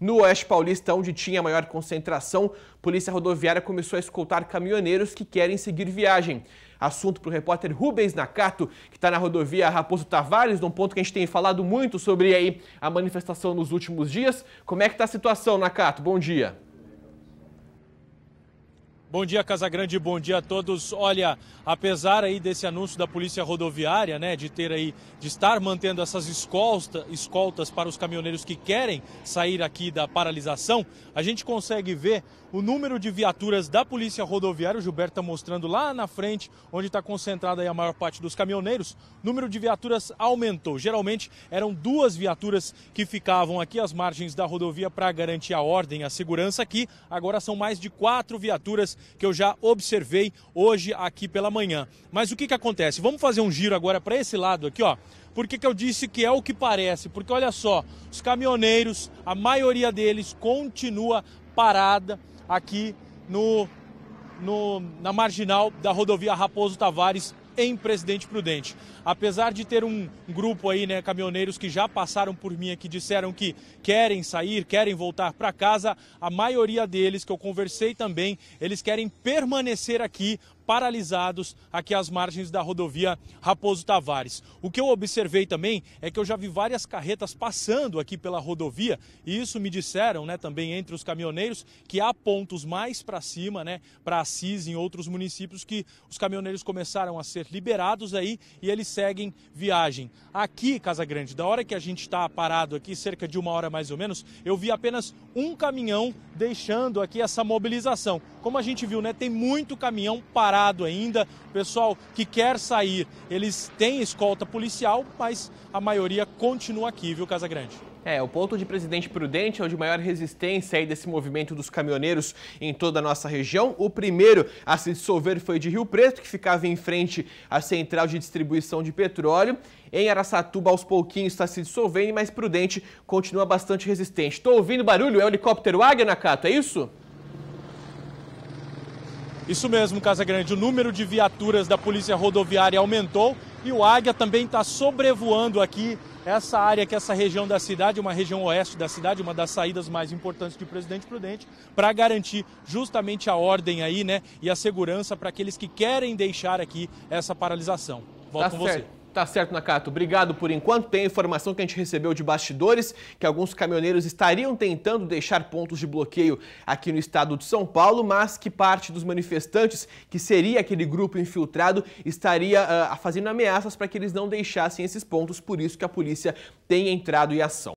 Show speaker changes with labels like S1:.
S1: No Oeste Paulista, onde tinha maior concentração, Polícia Rodoviária começou a escoltar caminhoneiros que querem seguir viagem. Assunto para o repórter Rubens Nakato, que está na rodovia Raposo Tavares, num ponto que a gente tem falado muito sobre aí a manifestação nos últimos dias. Como é que está a situação, Nakato? Bom dia. Bom dia, Casagrande,
S2: bom dia a todos. Olha, apesar aí desse anúncio da Polícia Rodoviária, né, de ter aí, de estar mantendo essas escolta, escoltas para os caminhoneiros que querem sair aqui da paralisação, a gente consegue ver o número de viaturas da Polícia Rodoviária, o Gilberto está mostrando lá na frente, onde está concentrada a maior parte dos caminhoneiros, o número de viaturas aumentou. Geralmente eram duas viaturas que ficavam aqui às margens da rodovia para garantir a ordem, a segurança aqui, agora são mais de quatro viaturas que eu já observei hoje aqui pela manhã. Mas o que, que acontece? Vamos fazer um giro agora para esse lado aqui, ó. Por que, que eu disse que é o que parece? Porque olha só, os caminhoneiros, a maioria deles continua parada aqui no, no na marginal da rodovia Raposo Tavares em Presidente Prudente. Apesar de ter um grupo aí, né, caminhoneiros que já passaram por mim aqui, disseram que querem sair, querem voltar para casa, a maioria deles que eu conversei também, eles querem permanecer aqui paralisados aqui às margens da rodovia Raposo Tavares. O que eu observei também é que eu já vi várias carretas passando aqui pela rodovia e isso me disseram, né, também entre os caminhoneiros, que há pontos mais para cima, né, para Assis em outros municípios que os caminhoneiros começaram a ser liberados aí e eles seguem viagem. Aqui, Casa Grande, da hora que a gente está parado aqui, cerca de uma hora mais ou menos, eu vi apenas um caminhão deixando aqui essa mobilização. Como a gente viu, né, tem muito caminhão parado ainda. O pessoal que quer sair, eles têm escolta policial,
S1: mas a maioria continua aqui, viu, Casa Grande? É, o ponto de Presidente Prudente é o de maior resistência aí desse movimento dos caminhoneiros em toda a nossa região. O primeiro a se dissolver foi de Rio Preto, que ficava em frente à central de distribuição de petróleo. Em Araçatuba, aos pouquinhos, está se dissolvendo, mas Prudente continua bastante resistente. Estou ouvindo barulho? É o helicóptero Águia na casa? Cato, é isso? Isso
S2: mesmo, Casa Grande. O número de viaturas da Polícia Rodoviária aumentou e o Águia também está sobrevoando aqui essa área, que é essa região da cidade, uma região oeste da cidade, uma das saídas mais importantes de Presidente Prudente, para garantir justamente a ordem aí, né, e a
S1: segurança para aqueles que querem deixar aqui essa paralisação. Volto tá com certo. você. Tá certo, Nakato. Obrigado por enquanto. Tem a informação que a gente recebeu de bastidores que alguns caminhoneiros estariam tentando deixar pontos de bloqueio aqui no estado de São Paulo, mas que parte dos manifestantes, que seria aquele grupo infiltrado, estaria uh, fazendo ameaças para que eles não deixassem esses pontos. Por isso que a polícia tem entrado em ação.